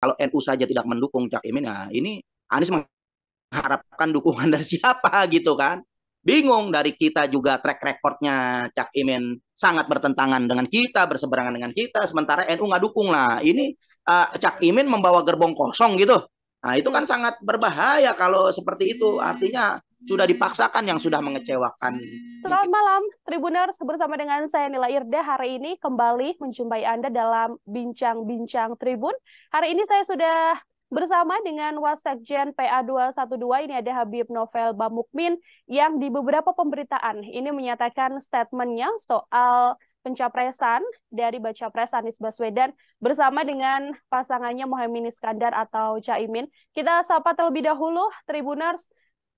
kalau NU saja tidak mendukung Cak Imin ya ini Anies mengharapkan dukungan dari siapa gitu kan bingung dari kita juga track recordnya Cak Imin sangat bertentangan dengan kita berseberangan dengan kita sementara NU nggak dukung lah ini uh, Cak Imin membawa gerbong kosong gitu Nah, itu kan sangat berbahaya kalau seperti itu. Artinya sudah dipaksakan yang sudah mengecewakan. Selamat malam, Tribuners. Bersama dengan saya Nila Irda hari ini kembali menjumpai Anda dalam Bincang-Bincang Tribun. Hari ini saya sudah bersama dengan Wasekjen PA212 ini ada Habib Novel Bamukmin yang di beberapa pemberitaan ini menyatakan statementnya soal pencapresan dari baca pres Anies Baswedan bersama dengan pasangannya Mohaimin Iskandar atau Caimin. Kita sapa terlebih dahulu Tribuners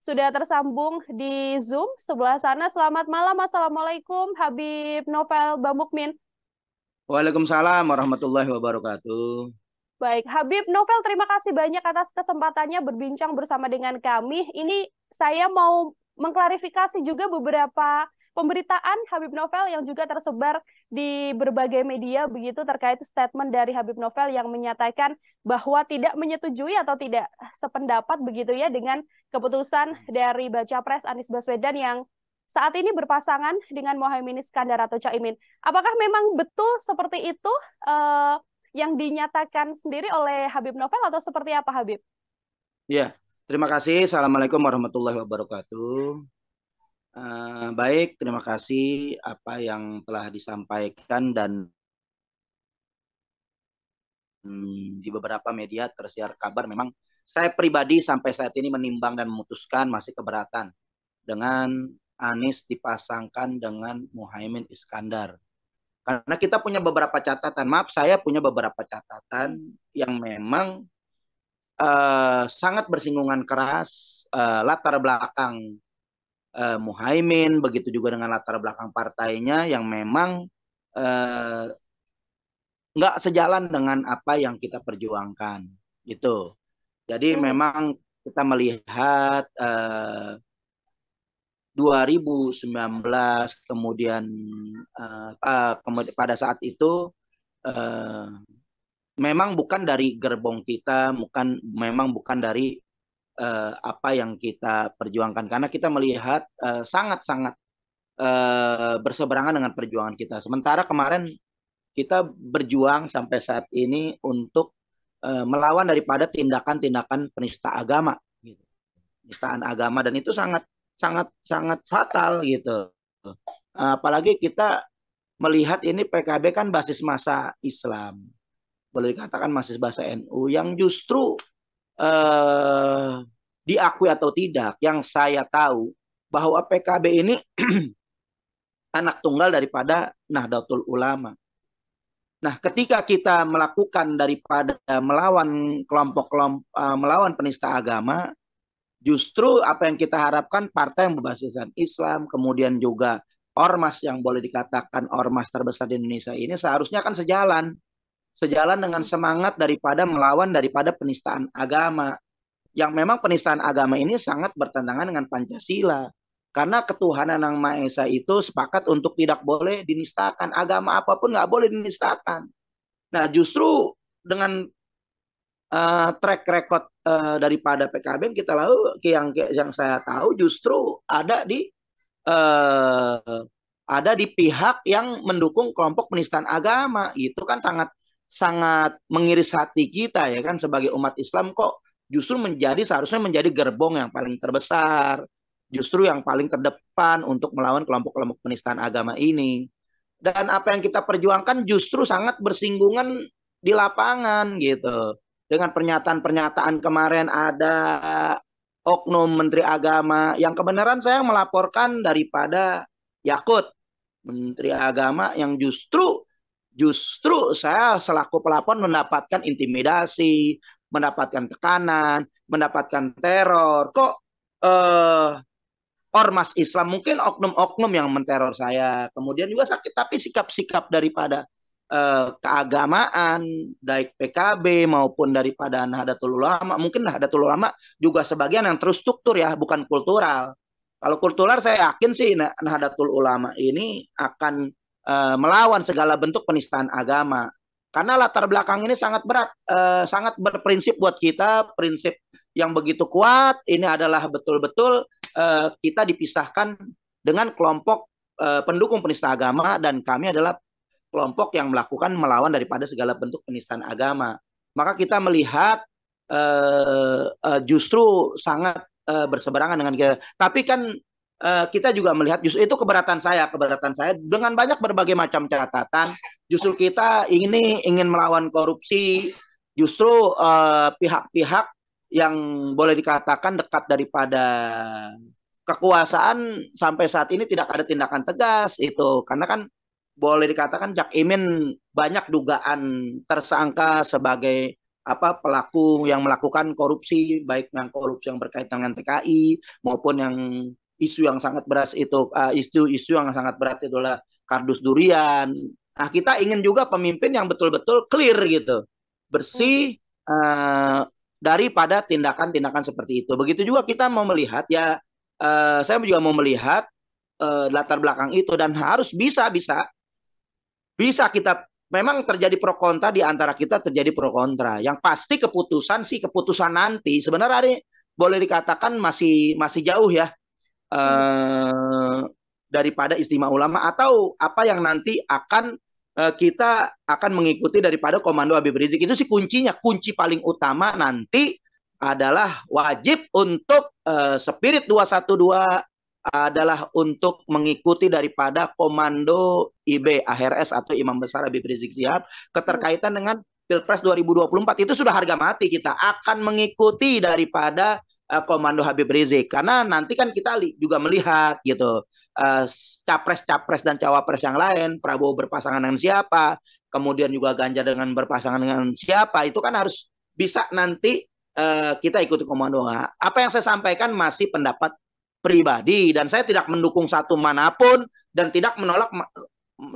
sudah tersambung di Zoom sebelah sana. Selamat malam. Assalamualaikum Habib Novel Bamukmin. Waalaikumsalam warahmatullahi wabarakatuh. Baik, Habib Novel terima kasih banyak atas kesempatannya berbincang bersama dengan kami. Ini saya mau mengklarifikasi juga beberapa pemberitaan Habib Novel yang juga tersebar di berbagai media begitu terkait statement dari Habib Novel yang menyatakan bahwa tidak menyetujui atau tidak sependapat begitu ya dengan keputusan dari Baca Pres Anies Baswedan yang saat ini berpasangan dengan Mohaimin Iskandar atau Caimin. Apakah memang betul seperti itu eh, yang dinyatakan sendiri oleh Habib Novel atau seperti apa Habib? Ya, terima kasih. Assalamualaikum warahmatullahi wabarakatuh. Eh, baik, terima kasih apa yang telah disampaikan dan hmm, di beberapa media tersiar kabar memang saya pribadi sampai saat ini menimbang dan memutuskan masih keberatan dengan Anies dipasangkan dengan Muhaimin Iskandar. Karena kita punya beberapa catatan, maaf saya punya beberapa catatan yang memang uh, sangat bersinggungan keras uh, latar belakang uh, eh, Muhaimin, begitu juga dengan latar belakang partainya yang memang eh, nggak uh, sejalan dengan apa yang kita perjuangkan gitu. Jadi hmm. memang kita melihat uh, eh, 2019 kemudian uh, uh, kemud pada saat itu uh, memang bukan dari gerbong kita, bukan memang bukan dari uh, apa yang kita perjuangkan karena kita melihat eh, sangat-sangat uh, uh, berseberangan dengan perjuangan kita. Sementara kemarin kita berjuang sampai saat ini untuk uh, melawan daripada tindakan-tindakan penista agama, gitu. penistaan agama dan itu sangat sangat sangat fatal gitu. Apalagi kita melihat ini PKB kan basis masa Islam, boleh dikatakan basis bahasa NU yang justru eh, diakui atau tidak, yang saya tahu bahwa PKB ini anak tunggal daripada Nahdlatul Ulama. Nah, ketika kita melakukan daripada melawan kelompok kelompok eh, melawan penista agama, justru apa yang kita harapkan partai yang berbasis Islam, kemudian juga ormas yang boleh dikatakan ormas terbesar di Indonesia ini seharusnya akan sejalan sejalan dengan semangat daripada melawan daripada penistaan agama. Yang memang penistaan agama ini sangat bertentangan dengan Pancasila. Karena ketuhanan yang Maha Esa itu sepakat untuk tidak boleh dinistakan. Agama apapun nggak boleh dinistakan. Nah justru dengan uh, track record uh, daripada PKB kita tahu yang yang saya tahu justru ada di uh, ada di pihak yang mendukung kelompok penistaan agama. Itu kan sangat sangat mengiris hati kita ya kan sebagai umat Islam kok justru menjadi seharusnya menjadi gerbong yang paling terbesar, justru yang paling terdepan untuk melawan kelompok-kelompok penistaan agama ini. Dan apa yang kita perjuangkan justru sangat bersinggungan di lapangan gitu. Dengan pernyataan-pernyataan kemarin ada oknum menteri agama yang kebenaran saya melaporkan daripada Yakut menteri agama yang justru Justru saya selaku pelapor mendapatkan intimidasi, mendapatkan tekanan, mendapatkan teror. Kok eh, ormas Islam mungkin oknum-oknum yang menteror saya. Kemudian juga sakit tapi sikap-sikap daripada eh, keagamaan baik PKB maupun daripada Nahdlatul Ulama. Mungkin Nahdlatul Ulama juga sebagian yang terstruktur ya, bukan kultural. Kalau kultural saya yakin sih nah-, Nahdlatul Ulama ini akan Eh, melawan segala bentuk penistaan agama. Karena latar belakang ini sangat berat, uh, sangat berprinsip buat kita, prinsip yang begitu kuat. Ini adalah betul-betul uh, kita dipisahkan dengan kelompok uh, pendukung penista agama dan kami adalah kelompok yang melakukan melawan daripada segala bentuk penistaan agama. Maka kita melihat uh, uh, justru sangat uh, berseberangan dengan kita. Tapi kan Eh, kita juga melihat justru itu keberatan saya, keberatan saya dengan banyak berbagai macam catatan. Justru kita ini ingin melawan korupsi, justru eh, pihak-pihak uh, yang boleh dikatakan dekat daripada kekuasaan sampai saat ini tidak ada tindakan tegas itu karena kan boleh dikatakan Jack Imin banyak dugaan tersangka sebagai apa pelaku yang melakukan korupsi baik yang korupsi yang berkaitan dengan TKI maupun yang isu yang sangat berat itu eh, isu isu-isu yang sangat berat itu adalah kardus durian. Nah, kita ingin juga pemimpin yang betul-betul clear gitu. Bersih uh, daripada tindakan-tindakan seperti itu. Begitu juga kita mau melihat ya uh, saya juga mau melihat uh, latar belakang itu dan harus bisa bisa bisa kita memang terjadi pro kontra di antara kita terjadi pro kontra. Yang pasti keputusan sih keputusan nanti sebenarnya hari boleh dikatakan masih masih jauh ya Eh, daripada istimewa ulama atau apa yang nanti akan uh, kita akan mengikuti daripada komando Habib Rizik itu sih kuncinya kunci paling utama nanti adalah wajib untuk uh, spirit 212 adalah untuk mengikuti daripada komando IB AHRS atau Imam Besar Habib Rizik Sihab keterkaitan dengan Pilpres 2024 itu sudah harga mati kita akan mengikuti daripada uh, komando Habib Rizik karena nanti kan kita juga melihat gitu eh, capres-capres uh, dan cawapres yang lain Prabowo berpasangan dengan siapa kemudian juga Ganjar dengan berpasangan dengan siapa itu kan harus bisa nanti uh, kita ikuti komando nah, apa yang saya sampaikan masih pendapat pribadi dan saya tidak mendukung satu manapun dan tidak menolak ma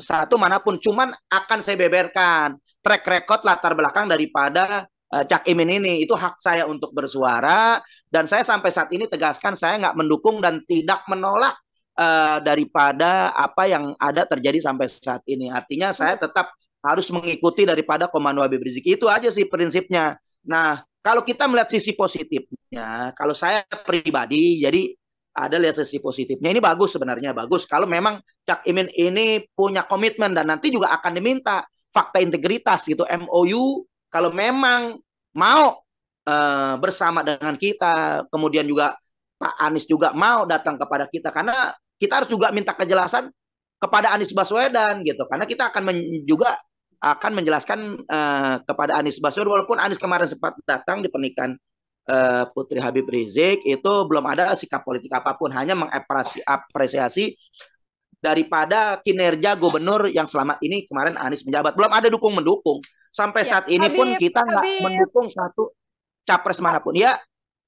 satu manapun cuman akan saya beberkan track record latar belakang daripada Eh, Cak Imin ini itu hak saya untuk bersuara dan saya sampai saat ini tegaskan saya nggak mendukung dan tidak menolak uh, daripada apa yang ada terjadi sampai saat ini artinya saya hmm. tetap harus mengikuti daripada komando Habib Rizik itu aja sih prinsipnya nah kalau kita melihat sisi positifnya kalau saya pribadi jadi ada lihat sisi positifnya ini bagus sebenarnya bagus kalau memang Cak Imin ini punya komitmen dan nanti juga akan diminta fakta integritas gitu MOU kalau memang mau uh, bersama dengan kita, kemudian juga Pak Anies juga mau datang kepada kita karena kita harus juga minta kejelasan kepada Anies Baswedan gitu karena kita akan juga akan menjelaskan uh, kepada Anies Baswedan walaupun Anies kemarin sempat datang di pernikahan uh, Putri Habib Rizik itu belum ada sikap politik apapun hanya mengapresiasi daripada kinerja gubernur yang selama ini kemarin Anies menjabat belum ada dukung mendukung Sampai ya. saat ini Habib, pun kita nggak mendukung satu capres manapun. Ya,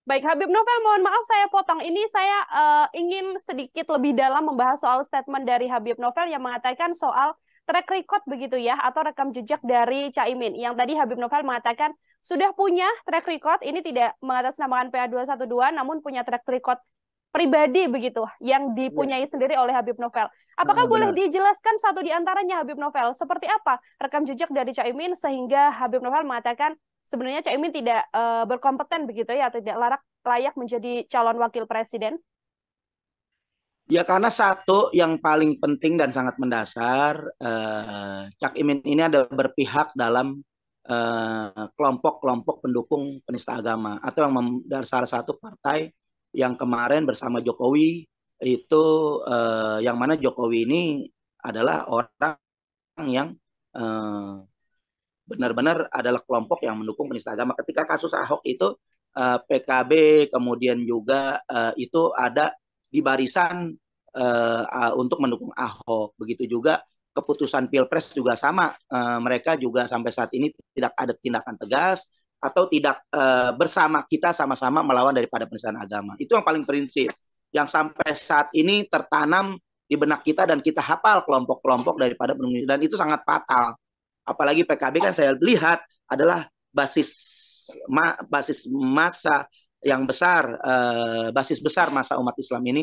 Baik, Habib Novel, mohon maaf saya potong. Ini saya uh, ingin sedikit lebih dalam membahas soal statement dari Habib Novel yang mengatakan soal track record begitu ya, atau rekam jejak dari Caimin. Yang tadi Habib Novel mengatakan sudah punya track record, ini tidak mengatasnamakan PA212, namun punya track record pribadi begitu yang iya. dipunyai ya. sendiri oleh Habib Novel. Apakah nah, boleh dijelaskan satu di antaranya Habib Novel? Seperti apa rekam jejak dari Caimin sehingga Habib Novel mengatakan sebenarnya Caimin tidak uh, berkompeten begitu ya, tidak larak, layak menjadi calon wakil presiden? Ya karena satu yang paling penting dan sangat mendasar, eh, Cak Imin ini ada berpihak dalam eh, kelompok-kelompok eh, pendukung penista agama atau yang dari salah satu partai yang kemarin bersama Jokowi itu uh, yang mana Jokowi ini adalah orang yang eh, benar-benar adalah kelompok yang mendukung penista agama. Ketika kasus Ahok itu uh, eh, PKB kemudian juga uh, itu ada di barisan uh, untuk mendukung Ahok. Begitu juga keputusan pilpres juga sama. Uh, mereka juga sampai saat ini tidak ada tindakan tegas atau tidak e, bersama kita sama-sama melawan daripada penistaan agama. Itu yang paling prinsip yang sampai saat ini tertanam di benak kita dan kita hafal kelompok-kelompok daripada penulis dan itu sangat fatal. Apalagi PKB kan saya lihat adalah basis ma basis masa yang besar e, basis besar masa umat Islam ini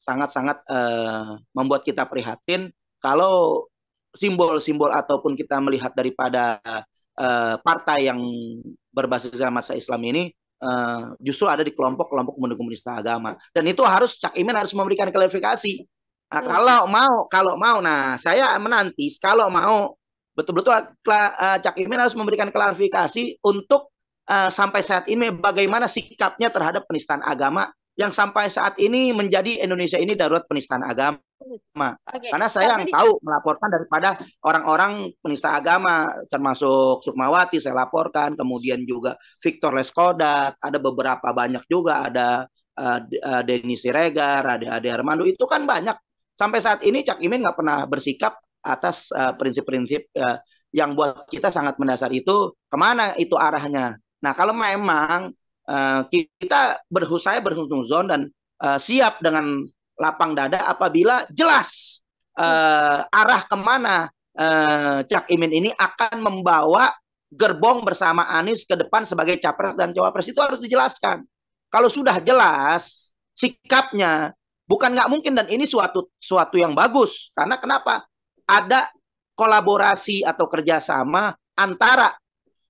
sangat-sangat e, membuat kita prihatin kalau simbol-simbol ataupun kita melihat daripada uh, partai yang berbasis dalam masa Islam ini uh, justru ada di kelompok-kelompok mendukung penista agama. Dan itu harus Cak Imin harus memberikan klarifikasi. Nah, hmm. kalau mau, kalau mau, nah saya menanti kalau mau betul-betul uh, Cak Imin harus memberikan klarifikasi untuk uh, sampai saat ini bagaimana sikapnya terhadap penistaan agama yang sampai saat ini menjadi Indonesia ini darurat penistaan agama agama. Okay. Karena saya yang tahu melaporkan daripada orang-orang penista agama termasuk Sukmawati saya laporkan, kemudian juga Victor Leskodat, ada beberapa banyak juga ada uh, uh, Siregar, ada Ade Armando itu kan banyak. Sampai saat ini Cak Imin nggak pernah bersikap atas eh, prinsip-prinsip uh, uh, yang buat kita sangat mendasar itu kemana itu arahnya. Nah kalau memang uh, kita berhusaya zon dan uh, siap dengan lapang dada apabila jelas uh, arah kemana uh, Cak Imin ini akan membawa gerbong bersama Anies ke depan sebagai capres dan cawapres itu harus dijelaskan. Kalau sudah jelas sikapnya, bukan nggak mungkin dan ini suatu suatu yang bagus karena kenapa? Ada kolaborasi atau kerjasama antara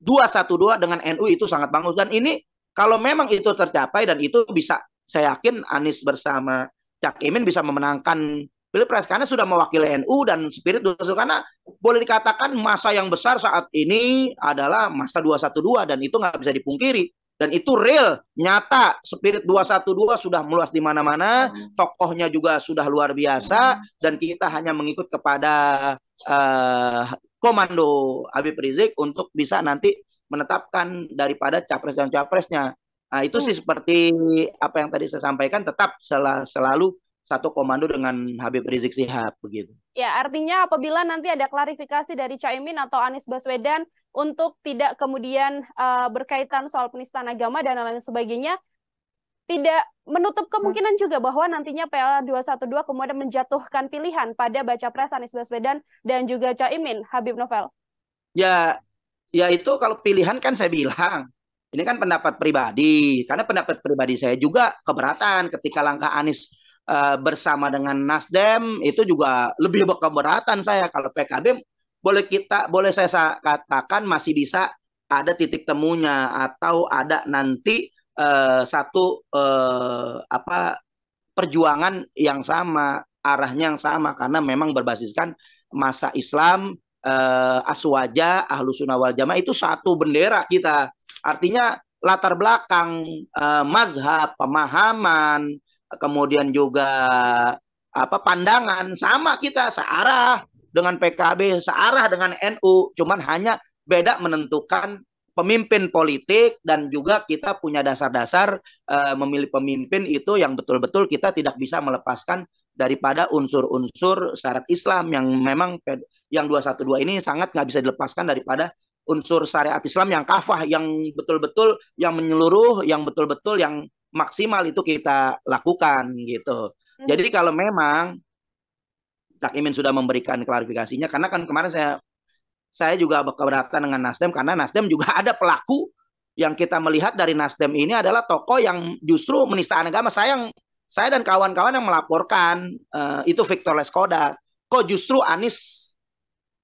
dua satu dua dengan NU itu sangat bagus dan ini kalau memang itu tercapai dan itu bisa saya yakin Anies bersama Cak Imin bisa memenangkan Pilpres karena sudah mewakili NU dan spirit Dusul karena boleh dikatakan masa yang besar saat ini adalah masa dua 212 dan itu nggak bisa dipungkiri dan itu real nyata spirit dua 212 sudah meluas di mana-mana tokohnya juga sudah luar biasa dan kita hanya mengikut kepada uh, komando Habib Rizik untuk bisa nanti menetapkan daripada capres dan capresnya Nah, itu sih hmm. seperti apa yang tadi saya sampaikan tetap sel selalu satu komando dengan Habib Rizik Sihab begitu. Ya, artinya apabila nanti ada klarifikasi dari Caimin atau Anies Baswedan untuk tidak kemudian uh, berkaitan soal penistaan agama dan lain sebagainya, tidak menutup kemungkinan juga bahwa nantinya PL 212 kemudian menjatuhkan pilihan pada baca pres Anies Baswedan dan juga Caimin Habib Novel. Ya, ya itu kalau pilihan kan saya bilang ini kan pendapat pribadi, karena pendapat pribadi saya juga keberatan ketika langkah Anies uh, bersama dengan Nasdem itu juga lebih keberatan saya kalau PKB boleh kita boleh saya katakan masih bisa ada titik temunya atau ada nanti uh, satu uh, apa perjuangan yang sama arahnya yang sama karena memang berbasiskan masa Islam uh, eh, Aswaja, Ahlu Sunnah wal Jamaah itu satu bendera kita. Artinya latar belakang uh, mazhab, pemahaman, kemudian juga apa pandangan sama kita searah dengan PKB, searah dengan NU, cuman hanya beda menentukan pemimpin politik dan juga kita punya dasar-dasar uh, memilih pemimpin itu yang betul-betul kita tidak bisa melepaskan daripada unsur-unsur syarat Islam yang memang yang 212 ini sangat nggak bisa dilepaskan daripada unsur syariat Islam yang kafah yang betul-betul yang menyeluruh yang betul-betul yang maksimal itu kita lakukan gitu. Hmm. Jadi kalau memang Cak Imin sudah memberikan klarifikasinya karena kan kemarin saya saya juga keberatan dengan Nasdem karena Nasdem juga ada pelaku yang kita melihat dari Nasdem ini adalah tokoh yang justru menista agama. sayang saya dan kawan-kawan yang melaporkan uh, itu Victor Leskoda, Kok justru Anies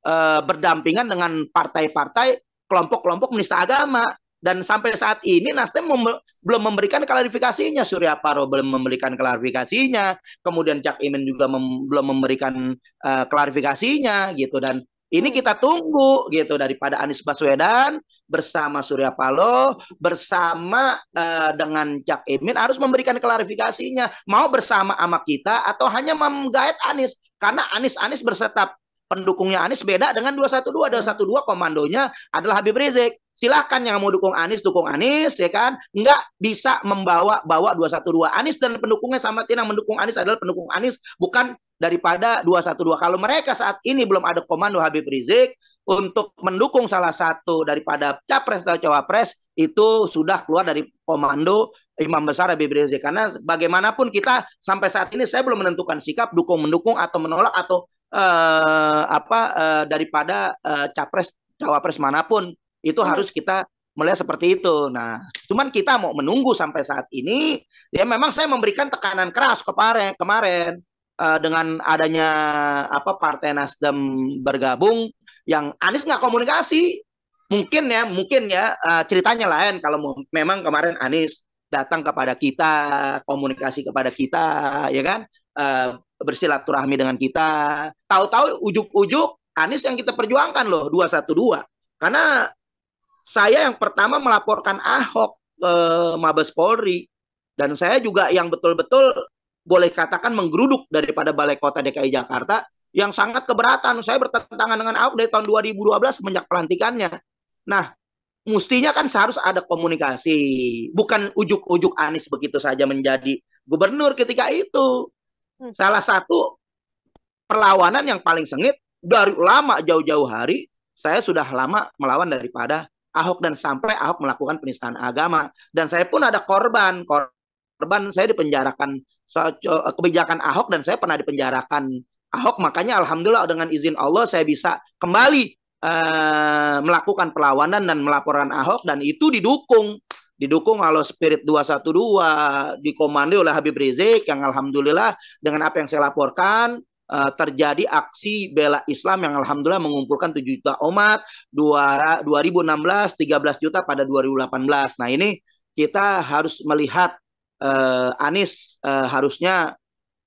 uh, berdampingan dengan partai-partai kelompok-kelompok menista agama dan sampai saat ini Nasdem mem belum memberikan klarifikasinya, Surya Paro belum memberikan klarifikasinya, kemudian Cak Imin juga mem belum memberikan uh, klarifikasinya gitu dan ini hmm. kita tunggu gitu daripada Anies Baswedan bersama Surya Paloh bersama uh, dengan Cak Imin harus memberikan klarifikasinya mau bersama sama kita atau hanya menggait Anies karena Anies Anies bersetap pendukungnya Anies beda dengan 212 212 komandonya adalah Habib Rizik silahkan yang mau dukung Anies dukung Anies ya kan nggak bisa membawa bawa 212 Anies dan pendukungnya sama Tina mendukung Anies adalah pendukung Anies bukan daripada 212 kalau mereka saat ini belum ada komando Habib Rizik untuk mendukung salah satu daripada capres atau cawapres itu sudah keluar dari komando Imam Besar Habib Rizik karena bagaimanapun kita sampai saat ini saya belum menentukan sikap dukung mendukung atau menolak atau uh, apa uh, daripada uh, capres cawapres manapun itu iya. harus kita melihat seperti itu. Nah, cuman kita mau menunggu sampai saat ini ya memang saya memberikan tekanan keras kemarin kemarin uh, dengan adanya apa Partai Nasdem bergabung yang Anies nggak komunikasi. Mungkin ya, mungkin ya uh, ceritanya lain kalau memang kemarin Anies datang kepada kita, komunikasi kepada kita, ya kan? Uh, bersilaturahmi dengan kita. Tahu-tahu ujuk-ujuk Anies yang kita perjuangkan loh dua satu dua, Karena saya yang pertama melaporkan Ahok ke Mabes Polri dan saya juga yang betul-betul boleh katakan menggeruduk daripada Balai Kota DKI Jakarta yang sangat keberatan. Saya bertentangan dengan Ahok dari tahun 2012 semenjak pelantikannya. Nah, mestinya kan seharus ada komunikasi, bukan ujuk-ujuk Anies begitu saja menjadi gubernur ketika itu. Hmm. Salah satu perlawanan yang paling sengit dari lama jauh-jauh hari saya sudah lama melawan daripada Ahok dan sampai Ahok melakukan penistaan agama dan saya pun ada korban korban saya dipenjarakan kebijakan Ahok dan saya pernah dipenjarakan Ahok makanya alhamdulillah dengan izin Allah saya bisa kembali uh, melakukan perlawanan dan melaporkan Ahok dan itu didukung didukung oleh Spirit 212 dikomando oleh Habib Rizik yang alhamdulillah dengan apa yang saya laporkan uh, terjadi aksi bela Islam yang alhamdulillah mengumpulkan 7 juta umat 2, 2016 13 juta pada 2018. Nah, ini kita harus melihat uh, Anies uh, harusnya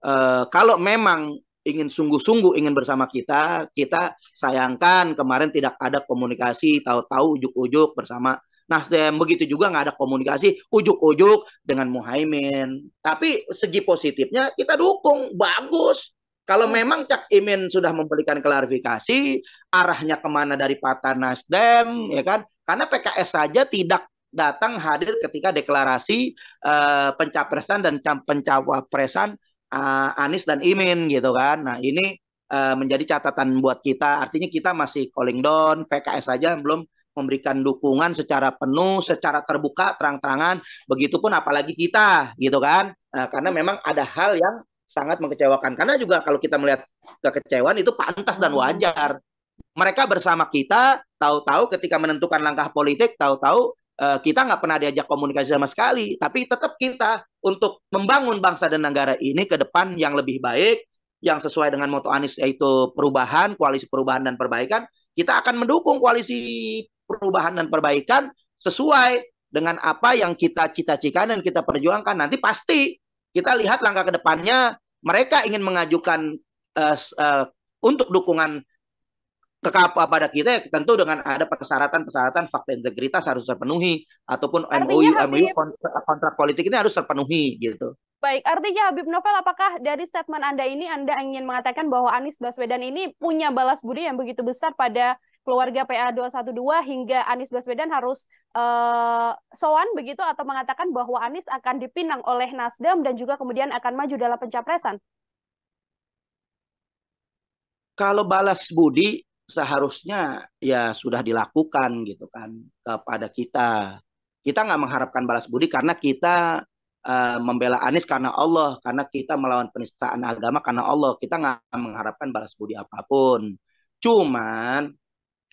uh, kalau memang ingin sungguh-sungguh ingin bersama kita, kita sayangkan kemarin tidak ada komunikasi, tahu-tahu ujuk-ujuk bersama Nasdem begitu juga nggak ada komunikasi ujuk-ujuk dengan Muhaimin. Tapi segi positifnya kita dukung, bagus. Kalau iya. memang Cak Imin sudah memberikan klarifikasi arahnya kemana dari Partai Nasdem, ya kan? Karena PKS saja tidak datang hadir ketika deklarasi uh, pencapresan dan pencawapresan uh, Anies dan Imin gitu kan. Nah ini uh, menjadi catatan buat kita. Artinya kita masih calling down, PKS saja belum memberikan dukungan secara penuh, secara terbuka, terang-terangan. Begitupun apalagi kita, gitu kan? Uh, karena memang ada hal yang sangat mengecewakan. Karena juga kalau kita melihat kekecewaan itu pantas dan wajar. Mereka bersama kita, tahu-tahu ketika menentukan langkah politik, tahu-tahu uh, kita nggak pernah diajak komunikasi sama sekali. Tapi tetap kita untuk membangun bangsa dan negara ini ke depan yang lebih baik, yang sesuai dengan moto Anies yaitu perubahan, koalisi perubahan dan perbaikan, kita akan mendukung koalisi perubahan dan perbaikan sesuai dengan apa yang kita cita-citakan dan kita perjuangkan. Nanti pasti kita lihat langkah ke depannya mereka ingin mengajukan uh, uh, untuk dukungan kepada pada kita ya tentu dengan ada persyaratan-persyaratan fakta integritas harus terpenuhi ataupun artinya MOU Habib, MOU kontrak politik ini harus terpenuhi gitu. Baik, artinya Habib Novel apakah dari statement Anda ini Anda ingin mengatakan bahwa Anies Baswedan ini punya balas budi yang begitu besar pada keluarga PA212 hingga Anies Baswedan harus uh, sowan begitu atau mengatakan bahwa Anies akan dipinang oleh Nasdem dan juga kemudian akan maju dalam pencapresan? Kalau balas budi seharusnya ya sudah dilakukan gitu kan kepada kita. Kita nggak mengharapkan balas budi karena kita uh, membela Anies karena Allah, karena kita melawan penistaan agama karena Allah. Kita nggak mengharapkan balas budi apapun. Cuman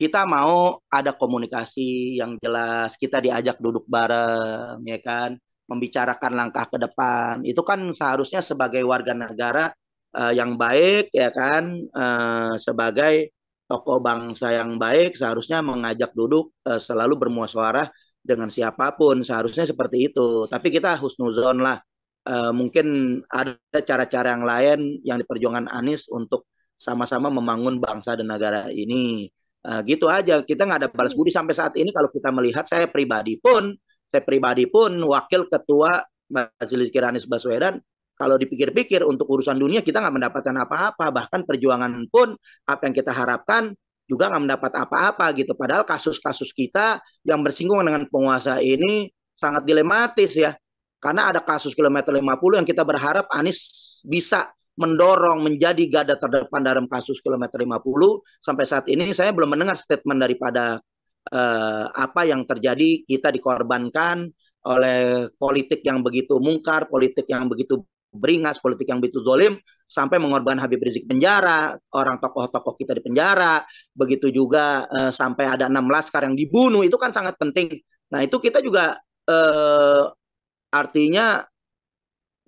kita mau ada komunikasi yang jelas, kita diajak duduk bareng, ya kan, membicarakan langkah ke depan. Itu kan seharusnya sebagai warga negara uh, yang baik, ya kan, uh, sebagai tokoh bangsa yang baik, seharusnya mengajak duduk, uh, selalu bermuaswarah dengan siapapun, seharusnya seperti itu. Tapi kita husnuzon lah, uh, mungkin ada cara-cara yang lain yang diperjuangkan Anies untuk sama-sama membangun bangsa dan negara ini Uh, gitu aja kita nggak ada balas budi sampai saat ini kalau kita melihat saya pribadi pun saya pribadi pun wakil ketua Majelis Kiranis Baswedan kalau dipikir-pikir untuk urusan dunia kita nggak mendapatkan apa-apa bahkan perjuangan pun apa yang kita harapkan juga nggak mendapat apa-apa gitu padahal kasus-kasus kita yang bersinggungan dengan penguasa ini sangat dilematis ya karena ada kasus kilometer 50 yang kita berharap Anies bisa mendorong menjadi garda terdepan dalam kasus kilometer 50 sampai saat ini saya belum mendengar statement daripada eh, apa yang terjadi kita dikorbankan oleh politik yang begitu mungkar, politik yang begitu beringas, politik yang begitu zolim sampai mengorbankan Habib Rizik penjara, orang tokoh-tokoh kita di penjara, begitu juga eh, sampai ada enam laskar yang dibunuh itu kan sangat penting. Nah itu kita juga eh, artinya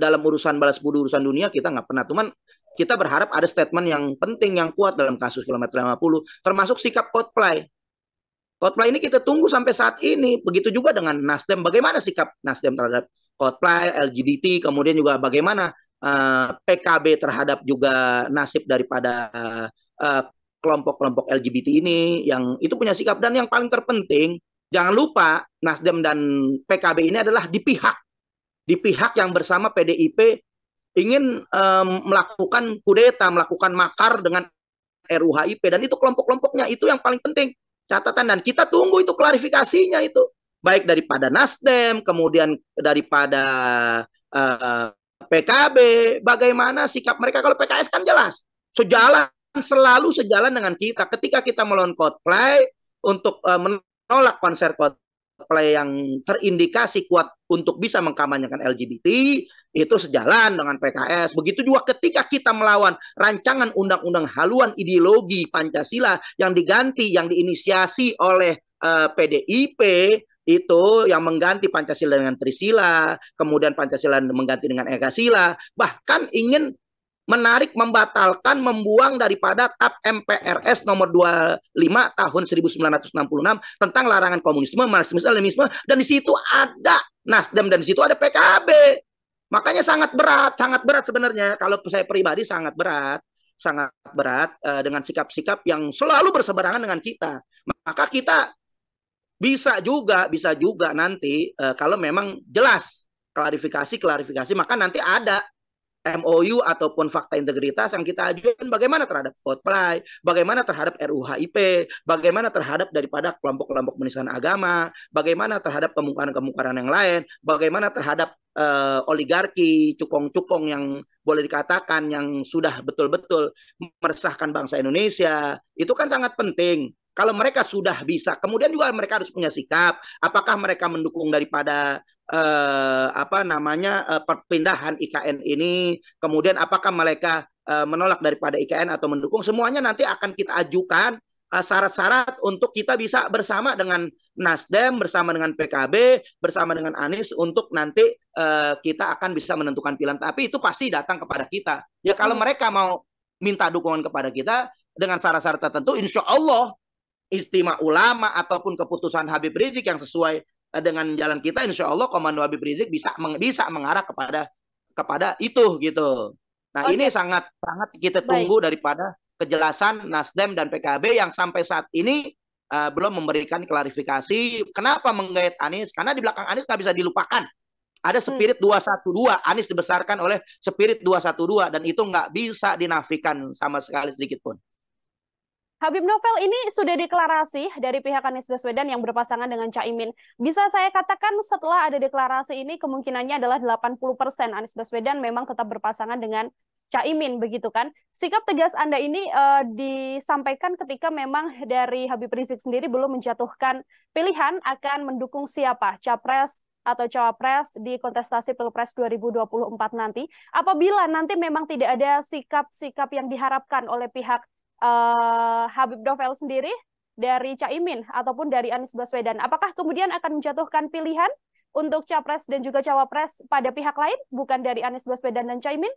dalam urusan balas budi urusan dunia kita nggak pernah cuman kita berharap ada statement yang penting yang kuat dalam kasus kilometer 50 termasuk sikap Coldplay Coldplay ini kita tunggu sampai saat ini begitu juga dengan Nasdem bagaimana sikap Nasdem terhadap Coldplay LGBT kemudian juga bagaimana uh, eh, PKB terhadap juga nasib daripada kelompok eh, kelompok-kelompok LGBT ini yang itu punya sikap dan yang paling terpenting jangan lupa Nasdem dan PKB ini adalah di pihak di pihak yang bersama PDIP ingin um, melakukan kudeta, melakukan makar dengan RUHIP dan itu kelompok-kelompoknya itu yang paling penting catatan dan kita tunggu itu klarifikasinya itu baik daripada Nasdem kemudian daripada uh, eh, PKB bagaimana sikap mereka kalau PKS kan jelas sejalan selalu sejalan dengan kita ketika kita melawan play untuk uh, menolak konser play yang terindikasi kuat untuk bisa mengkampanyekan LGBT itu ya sejalan dengan PKS. Begitu juga ketika kita melawan rancangan undang-undang haluan ideologi Pancasila yang diganti, yang diinisiasi oleh uh, eh, PDIP, itu yang mengganti Pancasila dengan Trisila, kemudian Pancasila mengganti dengan Sila, bahkan ingin menarik, membatalkan, membuang daripada TAP MPRS nomor 25 tahun 1966 tentang larangan komunisme, marxisme, leninisme dan di situ ada Nasdem dan di situ ada PKB. Makanya sangat berat, sangat berat sebenarnya kalau saya pribadi sangat berat sangat berat eh, dengan sikap-sikap yang selalu berseberangan dengan kita. Maka kita bisa juga, bisa juga nanti eh, kalau memang jelas klarifikasi, klarifikasi, maka nanti ada MOU ataupun fakta integritas yang kita ajukan bagaimana terhadap play, bagaimana terhadap RUHIP, bagaimana terhadap daripada kelompok-kelompok penistaan agama, bagaimana terhadap kemungkaran-kemungkaran yang lain, bagaimana terhadap uh, oligarki, cukong-cukong yang boleh dikatakan yang sudah betul-betul meresahkan bangsa Indonesia, itu kan sangat penting. Kalau mereka sudah bisa, kemudian juga mereka harus punya sikap. Apakah mereka mendukung daripada eh, apa namanya eh, perpindahan IKN ini? Kemudian apakah mereka eh, menolak daripada IKN atau mendukung? Semuanya nanti akan kita ajukan eh, syarat-syarat untuk kita bisa bersama dengan Nasdem, bersama dengan PKB, bersama dengan Anies untuk nanti uh, kita akan bisa menentukan pilihan. Tapi itu pasti datang kepada kita. Ya kalau hmm. mereka mau minta dukungan kepada kita dengan syarat-syarat tertentu, insya Allah istimewa ulama ataupun keputusan Habib Rizik yang sesuai eh, dengan jalan kita, insya Allah komando Habib Rizik bisa meng, bisa mengarah kepada kepada itu gitu. Nah okay. ini sangat sangat kita tunggu daripada kejelasan Nasdem dan PKB yang sampai saat ini uh, belum memberikan klarifikasi kenapa menggait Anies karena di belakang Anies nggak bisa dilupakan ada hmm. spirit dua satu dua Anies dibesarkan oleh spirit dua satu dua dan itu nggak bisa dinafikan sama sekali sedikit pun. Habib Novel ini sudah deklarasi dari pihak Anies Baswedan yang berpasangan dengan Caimin. Bisa saya katakan setelah ada deklarasi ini kemungkinannya adalah 80% Anies Baswedan memang tetap berpasangan dengan Caimin begitu kan. Sikap tegas Anda ini uh, disampaikan ketika memang dari Habib Rizik sendiri belum menjatuhkan pilihan akan mendukung siapa, capres atau cawapres di kontestasi Pilpres 2024 nanti. Apabila nanti memang tidak ada sikap-sikap yang diharapkan oleh pihak uh, Habib Dovel sendiri dari Caimin ataupun dari Anies Baswedan. Apakah kemudian akan menjatuhkan pilihan untuk capres dan juga cawapres pada pihak lain, bukan dari Anies Baswedan dan Caimin?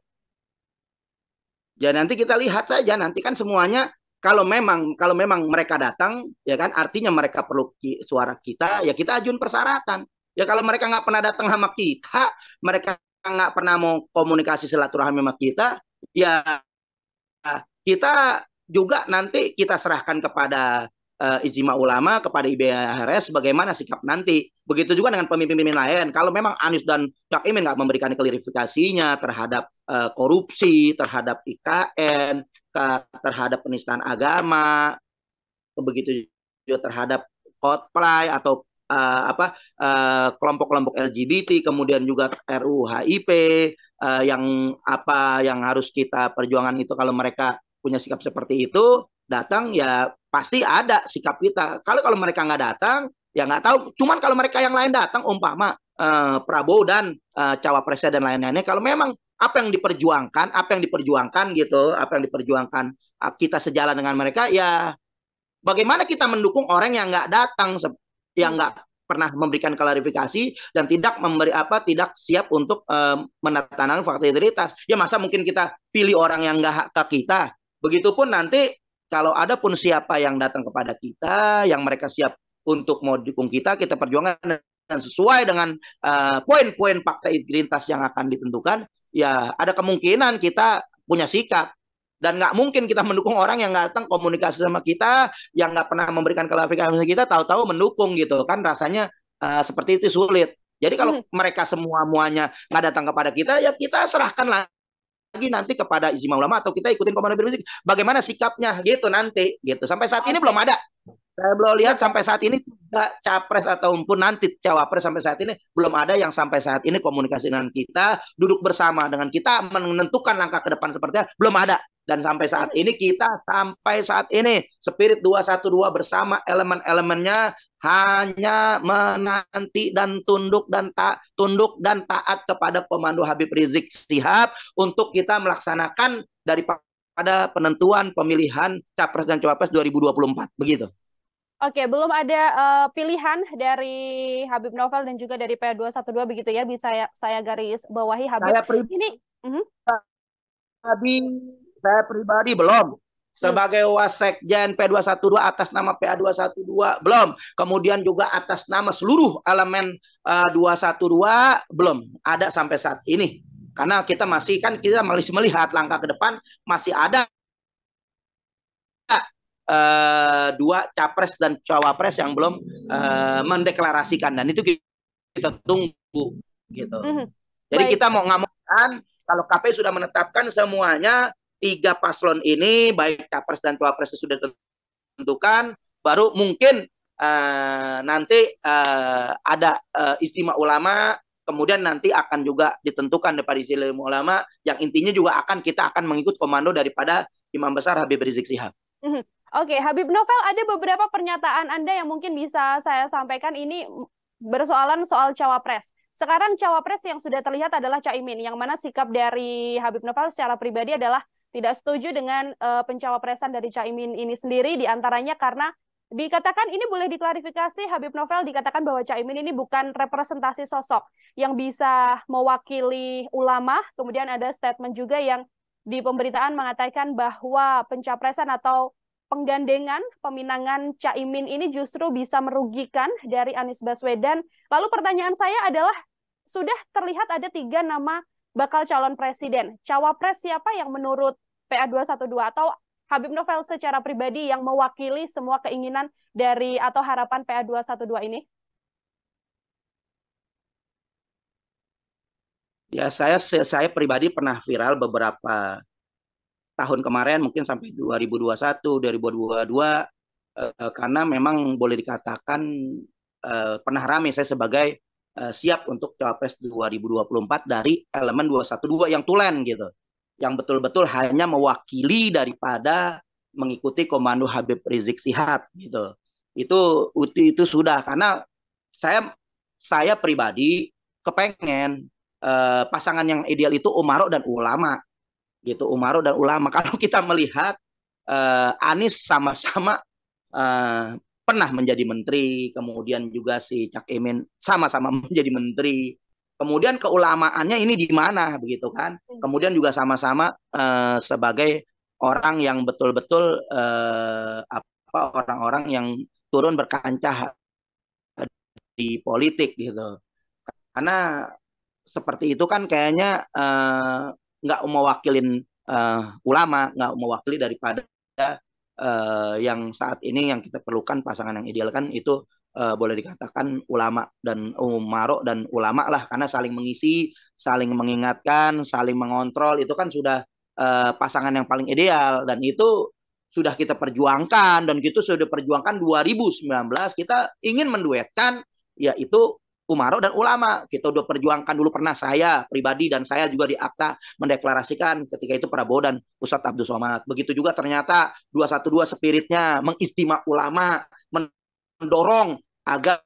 Ya nanti kita lihat saja, nanti kan semuanya kalau memang kalau memang mereka datang, ya kan artinya mereka perlu suara kita, ya kita ajun persyaratan. Ya kalau mereka nggak pernah datang sama kita, mereka nggak pernah mau komunikasi silaturahmi sama kita, ya kita juga nanti kita serahkan kepada uh, eh, ijma ulama kepada IBHRS bagaimana sikap nanti. Begitu juga dengan pemimpin-pemimpin lain. Kalau memang Anies dan Cak Imin nggak memberikan klarifikasinya terhadap uh, korupsi, terhadap IKN, ke, terhadap penistaan agama, begitu juga terhadap hotline atau uh, apa kelompok-kelompok LGBT, kemudian juga ruhip uh, yang apa yang harus kita perjuangan itu kalau mereka punya sikap seperti itu datang ya pasti ada sikap kita kalau kalau mereka nggak datang ya nggak tahu cuman kalau mereka yang lain datang umpama eh, Prabowo dan eh, cawapresnya dan lain-lainnya kalau memang apa yang diperjuangkan apa yang diperjuangkan gitu apa yang diperjuangkan eh, kita sejalan dengan mereka ya bagaimana kita mendukung orang yang nggak datang yang nggak pernah memberikan klarifikasi dan tidak memberi apa tidak siap untuk um, menandatangani fakta integritas ya masa mungkin kita pilih orang yang nggak hak ke kita Begitupun nanti kalau ada pun siapa yang datang kepada kita, yang mereka siap untuk mau dukung kita, kita perjuangkan dan sesuai dengan poin eh, poin-poin fakta integritas yang akan ditentukan, ya ada kemungkinan kita punya sikap dan nggak mungkin kita mendukung orang yang nggak datang komunikasi sama kita, yang nggak pernah memberikan klarifikasi kita, tahu-tahu mendukung gitu kan rasanya uh, seperti itu sulit. Jadi kalau hmm. mereka semua muanya nggak datang kepada kita, ya kita serahkan lagi nanti kepada izin ulama atau kita ikutin komando bermusik bagaimana sikapnya gitu nanti gitu sampai saat ini belum ada saya belum lihat iya, sampai saat ini tidak capres ataupun nanti cawapres sampai saat ini belum ada yang sampai saat ini komunikasi dengan kita, duduk bersama dengan kita, menentukan langkah ke depan seperti apa, belum ada. Dan sampai saat ini kita sampai saat ini spirit 212 bersama elemen-elemennya hanya menanti dan tunduk dan tak tunduk dan taat kepada pemandu Habib Rizik Sihab untuk kita melaksanakan daripada penentuan pemilihan capres dan cawapres 2024 begitu. Oke, belum ada uh, pilihan dari Habib Novel dan juga dari P212 begitu ya, bisa ya, saya garis bawahi Habib. Saya pribadi, ini uh -huh. Habib, saya pribadi belum. Hmm. Sebagai wasekjen P212 atas nama PA212 belum. Kemudian juga atas nama seluruh elemen uh, eh, 212 belum ada sampai saat ini. Karena kita masih kan kita masih melihat langkah ke depan masih ada eh, dua capres dan cawapres yang belum eh, mendeklarasikan dan itu kita tunggu gitu. Mm-hmm. Jadi Baik. kita mau ngamukan kalau KPU sudah menetapkan semuanya tiga paslon ini baik capres dan cawapres sudah ditentukan baru mungkin uh, nanti uh, ada uh, istimewa ulama kemudian nanti akan juga ditentukan daripada istimewa ulama yang intinya juga akan kita akan mengikut komando daripada Imam Besar Habib Rizik Sihab. Mm -hmm. Oke, Habib Novel, ada beberapa pernyataan Anda yang mungkin bisa saya sampaikan ini bersoalan soal cawapres. Sekarang cawapres yang sudah terlihat adalah Caimin, yang mana sikap dari Habib Novel secara pribadi adalah tidak setuju dengan uh, pencawapresan dari Caimin ini sendiri, diantaranya karena dikatakan ini boleh diklarifikasi Habib Novel dikatakan bahwa Caimin ini bukan representasi sosok yang bisa mewakili ulama. Kemudian ada statement juga yang di pemberitaan mengatakan bahwa pencapresan atau penggandengan peminangan Caimin ini justru bisa merugikan dari Anies Baswedan. Lalu pertanyaan saya adalah, sudah terlihat ada tiga nama bakal calon presiden. Cawapres siapa yang menurut PA212 atau Habib Novel secara pribadi yang mewakili semua keinginan dari atau harapan PA212 ini? Ya, saya saya pribadi pernah viral beberapa tahun kemarin mungkin sampai 2021, 2022 eh, karena memang boleh dikatakan eh, pernah rame saya sebagai eh, siap untuk Cawapres 2024 dari elemen 212 yang tulen gitu. Yang betul-betul hanya mewakili daripada mengikuti komando Habib Rizik Sihab gitu. Itu itu, itu sudah karena saya saya pribadi kepengen eh, pasangan yang ideal itu Umarok dan ulama gitu Umaro dan ulama. Kalau kita melihat uh, Anies sama-sama uh, pernah menjadi menteri, kemudian juga si Cak Imin sama-sama menjadi menteri. Kemudian keulamaannya ini di mana begitu kan? Hmm. Kemudian juga sama-sama uh, sebagai orang yang betul-betul uh, apa orang-orang yang turun berkancah di politik gitu. Karena seperti itu kan kayaknya uh, nggak mewakilin uh, ulama, nggak mewakili daripada uh, yang saat ini yang kita perlukan pasangan yang ideal kan itu uh, boleh dikatakan ulama dan umarok dan ulama lah karena saling mengisi, saling mengingatkan, saling mengontrol itu kan sudah uh, pasangan yang paling ideal dan itu sudah kita perjuangkan dan kita sudah perjuangkan 2019 kita ingin menduetkan yaitu Umaro dan ulama. Kita udah perjuangkan dulu pernah saya pribadi dan saya juga di akta mendeklarasikan ketika itu Prabowo dan Ustadz Abdul Somad. Begitu juga ternyata 212 spiritnya mengistimewa ulama, mendorong agar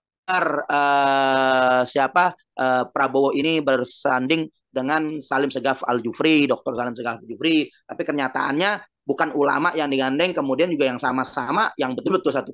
uh, siapa uh, Prabowo ini bersanding dengan Salim Segaf Al Jufri, Dokter Salim Segaf Al Jufri. Tapi kenyataannya bukan ulama yang digandeng, kemudian juga yang sama-sama yang betul-betul satu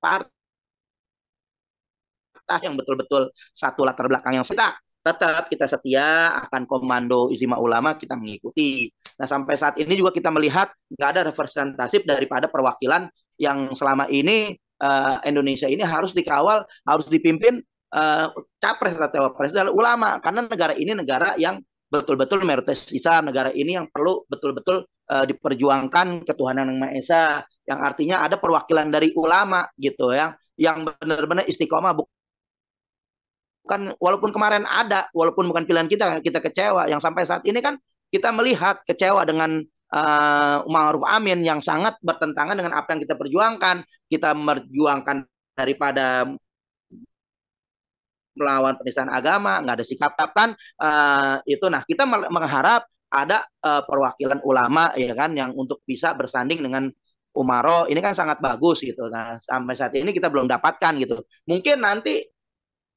partai yang betul-betul satu latar belakang yang setak tetap kita setia akan komando izin ulama kita mengikuti. Nah sampai saat ini juga kita melihat nggak ada representasi daripada perwakilan yang selama ini uh, Indonesia ini harus dikawal, harus dipimpin uh, capres atau cawapres adalah ulama karena negara ini negara yang betul-betul mayoritas islam negara ini yang perlu betul-betul uh, diperjuangkan ketuhanan yang Maha Esa yang artinya ada perwakilan dari ulama gitu ya yang benar-benar istiqomah bukan walaupun kemarin ada walaupun bukan pilihan kita kita kecewa yang sampai saat ini kan kita melihat kecewa dengan uh, Ma'ruf Amin yang sangat bertentangan dengan apa yang kita perjuangkan kita merjuangkan daripada melawan penistaan agama, nggak ada sikap kan uh, itu. Nah, kita mengharap ada uh, perwakilan ulama ya kan yang untuk bisa bersanding dengan Umaro ini kan sangat bagus gitu. Nah, sampai saat ini kita belum dapatkan gitu. Mungkin nanti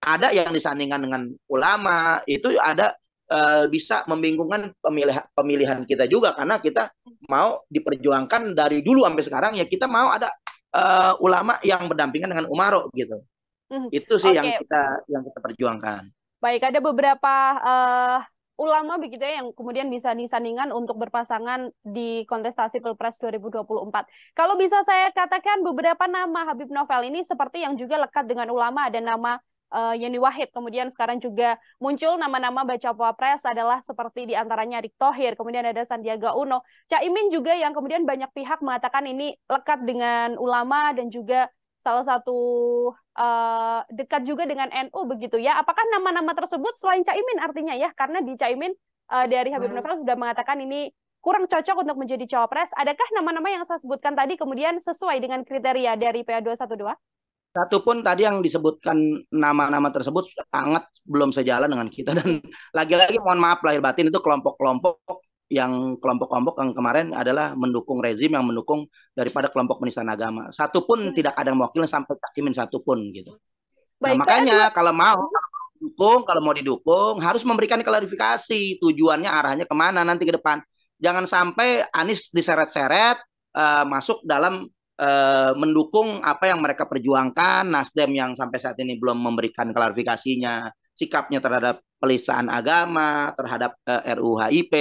ada yang disandingkan dengan ulama, itu ada eh, bisa membingungkan pemilihan pemilihan kita juga karena kita mau diperjuangkan dari dulu sampai sekarang ya kita mau ada uh, ulama yang berdampingan dengan Umaro gitu. Hmm. Itu sih okay. yang kita yang kita perjuangkan. Baik, ada beberapa uh, ulama begitu ya yang kemudian bisa disandingkan untuk berpasangan di kontestasi Pilpres 2024. Kalau bisa saya katakan beberapa nama Habib Novel ini seperti yang juga lekat dengan ulama ada nama uh, Yeni Wahid, kemudian sekarang juga muncul nama-nama baca pres adalah seperti diantaranya Erick Thohir, kemudian ada Sandiaga Uno, Caimin juga yang kemudian banyak pihak mengatakan ini lekat dengan ulama dan juga salah satu uh, dekat juga dengan NU begitu ya. Apakah nama-nama tersebut selain Caimin artinya ya? Karena di Caimin uh, eh, dari Habib hmm. Novel sudah mengatakan ini kurang cocok untuk menjadi cawapres. Adakah nama-nama yang saya sebutkan tadi kemudian sesuai dengan kriteria dari PA212? Satu pun tadi yang disebutkan nama-nama tersebut sangat belum sejalan dengan kita dan lagi-lagi mohon maaf lahir batin itu kelompok-kelompok yang kelompok-kelompok yang kemarin adalah mendukung rezim yang mendukung daripada kelompok penistaan agama. Satu pun hmm. tidak ada mewakili sampai takimin satu pun gitu. Nah, Baik, nah, makanya kalau mau dukung, kalau mau didukung harus memberikan klarifikasi tujuannya arahnya kemana nanti ke depan. Jangan sampai Anies diseret-seret uh, masuk dalam uh, mendukung apa yang mereka perjuangkan, Nasdem yang sampai saat ini belum memberikan klarifikasinya, sikapnya terhadap pelisahan agama, terhadap uh, eh, RUHIP,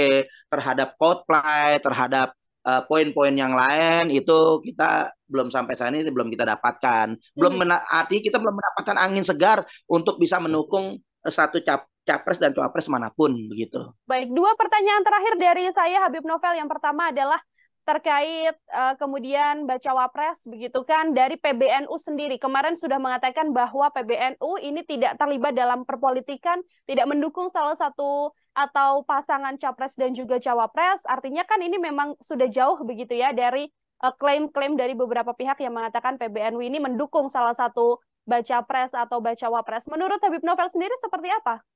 terhadap Coldplay, terhadap poin eh, poin-poin yang lain itu kita belum sampai saat ini belum kita dapatkan. Belum hmm. mena- kita belum mendapatkan angin segar untuk bisa mendukung eh, satu cap capres dan cawapres manapun begitu. Baik, dua pertanyaan terakhir dari saya Habib Novel. Yang pertama adalah terkait uh, kemudian baca wapres begitu kan dari PBNU sendiri kemarin sudah mengatakan bahwa PBNU ini tidak terlibat dalam perpolitikan, tidak mendukung salah satu atau pasangan capres dan juga cawapres. Artinya kan ini memang sudah jauh begitu ya dari eh, klaim-klaim uh, dari beberapa pihak yang mengatakan PBNU ini mendukung salah satu baca pres atau baca wapres. Menurut Habib Novel sendiri seperti apa?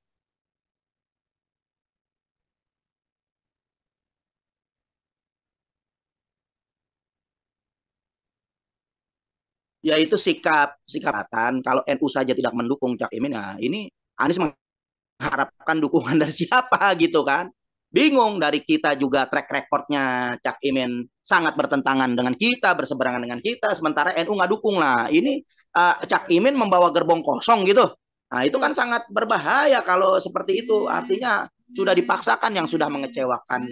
Ya itu sikap sikapatan kalau NU saja tidak mendukung Cak Imin ya ini Anies mengharapkan dukungan dari siapa gitu kan bingung dari kita juga track recordnya Cak Imin sangat bertentangan dengan kita berseberangan dengan kita sementara NU nggak dukung lah ini uh, Cak Imin membawa gerbong kosong gitu Nah, itu kan sangat berbahaya kalau seperti itu. Artinya sudah dipaksakan yang sudah mengecewakan.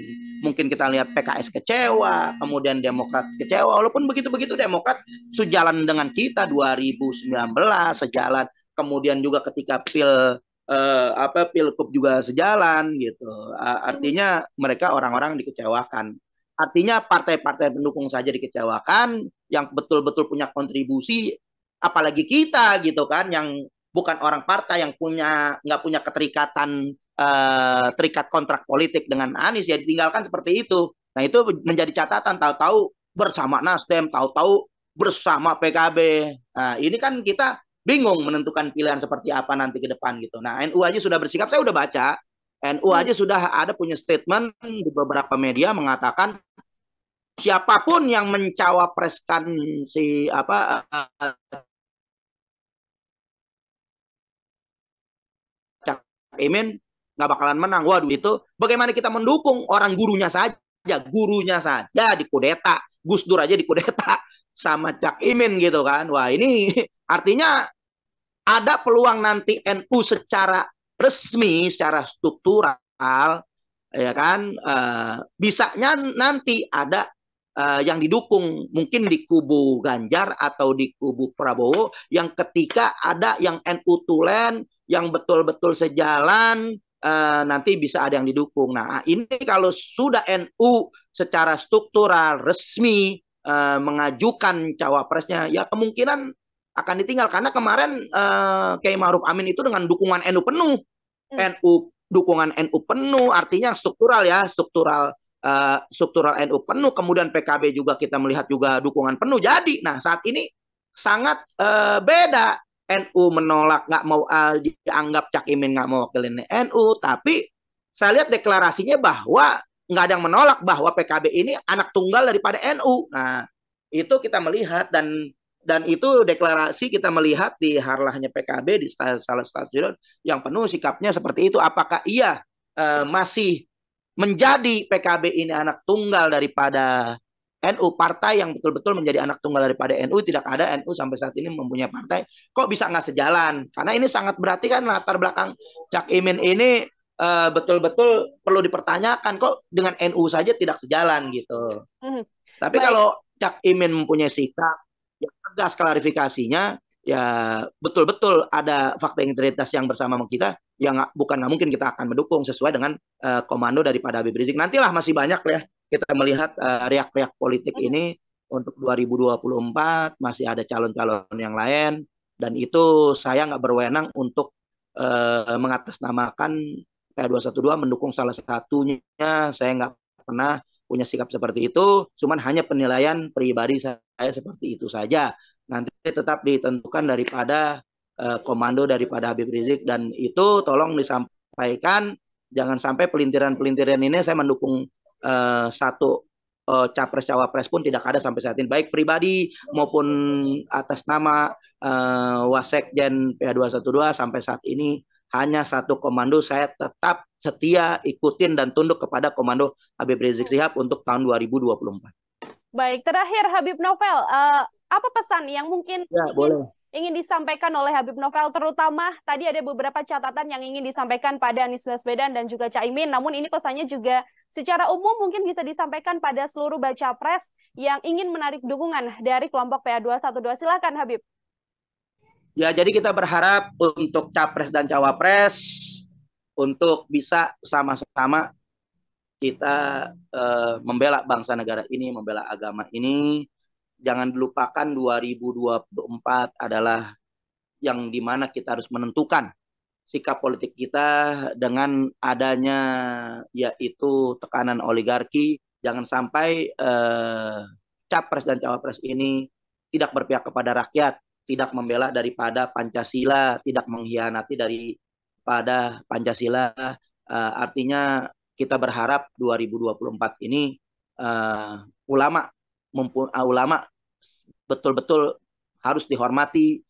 Mungkin kita lihat PKS kecewa, kemudian Demokrat kecewa. Walaupun begitu-begitu Demokrat sejalan dengan kita 2019 sejalan. Kemudian juga ketika pil eh, apa pilkup juga sejalan gitu. Artinya mereka orang-orang dikecewakan. Artinya partai-partai pendukung saja dikecewakan yang betul-betul punya kontribusi apalagi kita gitu kan yang bukan orang partai yang punya nggak punya keterikatan eh, terikat kontrak politik dengan Anies ya ditinggalkan seperti itu. Nah itu menjadi catatan tahu-tahu bersama Nasdem, tahu-tahu bersama PKB. Nah, ini kan kita bingung menentukan pilihan seperti apa nanti ke depan gitu. Nah, NU aja sudah bersikap, saya udah baca. NU hmm. aja sudah ada punya statement di beberapa media mengatakan siapapun yang mencawapreskan si apa Amin. nggak bakalan menang. Waduh itu bagaimana kita mendukung orang gurunya saja, gurunya saja di kudeta, Gus Dur aja di kudeta sama Cak Imin gitu kan. Wah ini artinya ada peluang nanti NU secara resmi, secara struktural ya kan uh, eh, bisanya nanti ada uh, yang didukung mungkin di kubu Ganjar atau di kubu Prabowo yang ketika ada yang NU Tulen yang betul-betul sejalan eh, nanti bisa ada yang didukung. Nah, ini kalau sudah NU secara struktural resmi eh, mengajukan cawapresnya ya kemungkinan akan ditinggal karena kemarin eh, Kiai Maruf Amin itu dengan dukungan NU penuh. Hmm. NU dukungan NU penuh artinya struktural ya, struktural uh, struktural NU penuh, kemudian PKB juga kita melihat juga dukungan penuh. Jadi, nah saat ini sangat uh, beda NU menolak nggak mau uh, dianggap Cak Imin nggak mau wakilin NU, tapi saya lihat deklarasinya bahwa nggak ada yang menolak bahwa PKB ini anak tunggal daripada NU. Nah, itu kita melihat dan dan itu deklarasi kita melihat di harlahnya PKB di salah satu yang penuh sikapnya seperti itu. Apakah ia uh, eh, masih menjadi PKB ini anak tunggal daripada NU partai yang betul-betul menjadi anak tunggal daripada NU tidak ada NU sampai saat ini mempunyai partai kok bisa nggak sejalan karena ini sangat berarti kan latar belakang Cak Imin ini betul eh, betul-betul perlu dipertanyakan kok dengan NU saja tidak sejalan gitu mm tapi Baik. kalau Cak Imin mempunyai sikap yang tegas klarifikasinya ya betul-betul ada fakta integritas yang bersama kita yang bukan nggak mungkin kita akan mendukung sesuai dengan uh, komando daripada Habib Rizik nantilah masih banyak ya kita melihat eh, riak-riak uh, politik ini untuk 2024 masih ada calon-calon yang lain dan itu saya nggak berwenang untuk uh, mengatasnamakan P212 mendukung salah satunya saya nggak pernah punya sikap seperti itu cuman hanya penilaian pribadi saya seperti itu saja nanti tetap ditentukan daripada uh, komando daripada Habib Rizik dan itu tolong disampaikan jangan sampai pelintiran-pelintiran ini saya mendukung Eh, satu uh, capres cawapres pun tidak ada sampai saat ini baik pribadi maupun atas nama uh, eh, wasekjen PH212 sampai saat ini hanya satu komando saya tetap setia ikutin dan tunduk kepada komando Habib Rizik Sihab untuk tahun 2024. Baik, terakhir Habib Novel, uh, apa pesan yang mungkin ya, ingin, boleh. ingin disampaikan oleh Habib Novel terutama tadi ada beberapa catatan yang ingin disampaikan pada Anies Baswedan dan juga Caimin, namun ini pesannya juga Secara umum mungkin bisa disampaikan pada seluruh baca pres yang ingin menarik dukungan dari kelompok PA212. Silakan Habib. Ya, jadi kita berharap untuk capres dan cawapres untuk bisa sama-sama kita uh, membela bangsa negara ini, membela agama ini. Jangan dilupakan 2024 adalah yang dimana kita harus menentukan sikap politik kita dengan adanya yaitu tekanan oligarki jangan sampai eh, capres dan cawapres ini tidak berpihak kepada rakyat tidak membela daripada Pancasila tidak mengkhianati daripada Pancasila eh, artinya kita berharap 2024 ini eh, ulama mumpun, uh, eh, ulama betul-betul harus dihormati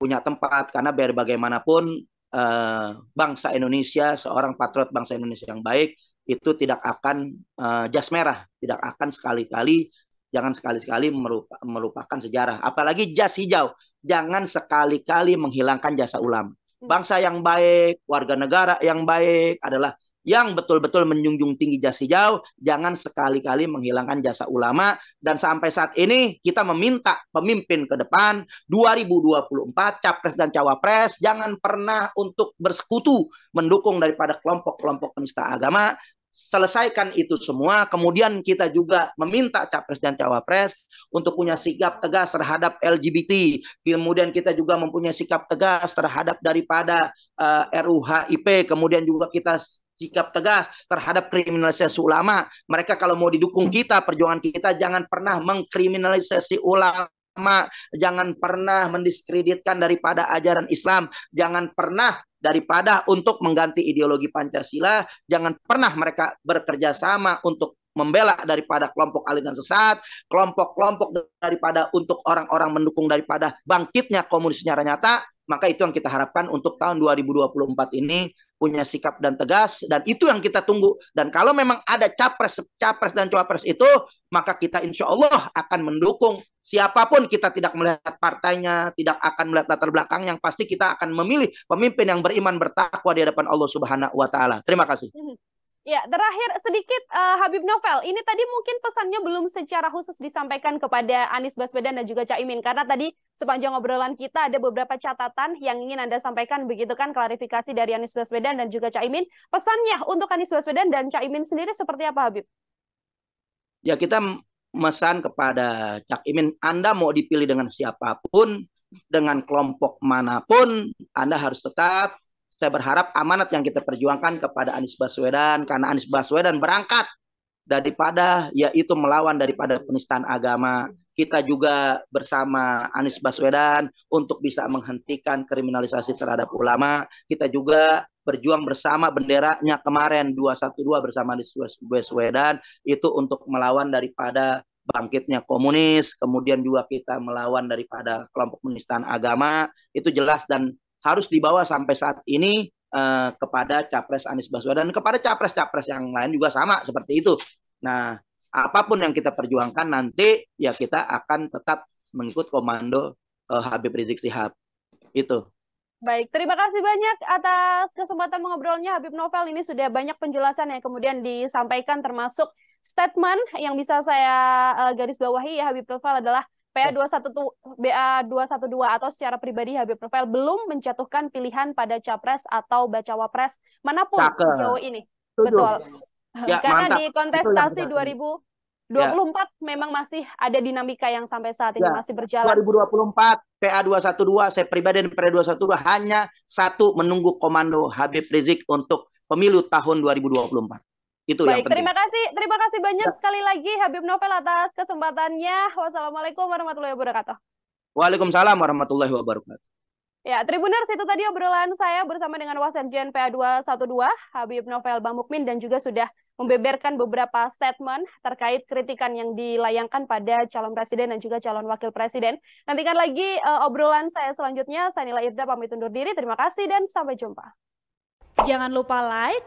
punya tempat karena biar bagaimanapun Eh, bangsa Indonesia, seorang patriot bangsa Indonesia yang baik itu tidak akan uh, jas merah, tidak akan sekali-kali jangan sekali-kali merupa, melupakan sejarah, apalagi jas hijau, jangan sekali-kali menghilangkan jasa ulama. Hmm. Bangsa yang baik, warga negara yang baik adalah yang betul-betul menjunjung tinggi jasa hijau, jangan sekali-kali menghilangkan jasa ulama. Dan sampai saat ini kita meminta pemimpin ke depan 2024 capres dan cawapres jangan pernah untuk bersekutu mendukung daripada kelompok-kelompok penista agama. Selesaikan itu semua, kemudian kita juga meminta capres dan cawapres untuk punya sikap tegas terhadap LGBT. Kemudian kita juga mempunyai sikap tegas terhadap daripada uh, eh, RUHIP. Kemudian juga kita sikap tegas terhadap kriminalisasi ulama. Mereka kalau mau didukung kita, perjuangan kita jangan pernah mengkriminalisasi ulama jangan pernah mendiskreditkan daripada ajaran Islam, jangan pernah daripada untuk mengganti ideologi Pancasila, jangan pernah mereka bekerja sama untuk membela daripada kelompok aliran sesat, kelompok-kelompok daripada untuk orang-orang mendukung daripada bangkitnya komunis nyata nyata, maka itu yang kita harapkan untuk tahun 2024 ini punya sikap dan tegas dan itu yang kita tunggu. Dan kalau memang ada capres, capres dan cawapres itu, maka kita insya Allah akan mendukung siapapun kita tidak melihat partainya, tidak akan melihat latar belakang yang pasti kita akan memilih pemimpin yang beriman bertakwa di hadapan Allah Subhanahu wa taala. Terima kasih. Hmm. Ya, terakhir sedikit uh, Habib Novel. Ini tadi mungkin pesannya belum secara khusus disampaikan kepada Anies Baswedan dan juga Caimin karena tadi sepanjang obrolan kita ada beberapa catatan yang ingin Anda sampaikan begitu kan klarifikasi dari Anies Baswedan dan juga Caimin. Pesannya untuk Anies Baswedan dan Caimin sendiri seperti apa Habib? Ya, kita memesan kepada Caimin, Anda mau dipilih dengan siapapun, dengan kelompok manapun, Anda harus tetap saya berharap amanat yang kita perjuangkan kepada Anies Baswedan karena Anies Baswedan berangkat daripada yaitu melawan daripada penistaan agama. Kita juga bersama Anies Baswedan untuk bisa menghentikan kriminalisasi terhadap ulama. Kita juga berjuang bersama benderanya kemarin 212 bersama Anies Baswedan itu untuk melawan daripada bangkitnya komunis, kemudian juga kita melawan daripada kelompok penistaan agama, itu jelas dan harus dibawa sampai saat ini uh, kepada capres Anies Baswedan kepada capres-capres yang lain juga sama seperti itu. Nah, apapun yang kita perjuangkan nanti ya kita akan tetap mengikut komando uh, Habib Rizik Sihab. Itu. Baik, terima kasih banyak atas kesempatan mengobrolnya Habib Novel. Ini sudah banyak penjelasan yang kemudian disampaikan termasuk statement yang bisa saya eh, garis bawahi ya Habib Novel adalah pa 212 BA212 atau secara pribadi Habib Novel belum menjatuhkan pilihan pada capres atau bacawapres manapun sejauh ini. Tujuh. Betul. Ya, Karena mantap. di kontestasi 2024 ya. memang masih ada dinamika yang sampai saat ini ya. masih berjalan. 2024 PA212 saya pribadi dan PA212 hanya satu menunggu komando Habib Rizik untuk pemilu tahun 2024. Itu Baik, yang penting. terima kasih, terima kasih banyak ya. sekali lagi Habib Novel atas kesempatannya. Wassalamualaikum warahmatullahi wabarakatuh. Waalaikumsalam warahmatullahi wabarakatuh. Ya, Tribuners itu tadi obrolan saya bersama dengan Wasekjen PA212 Habib Novel Bamukmin dan juga sudah membeberkan beberapa statement terkait kritikan yang dilayangkan pada calon presiden dan juga calon wakil presiden. Nantikan lagi uh, obrolan saya selanjutnya. Saya Nila Irda pamit undur diri. Terima kasih dan sampai jumpa. Jangan lupa like,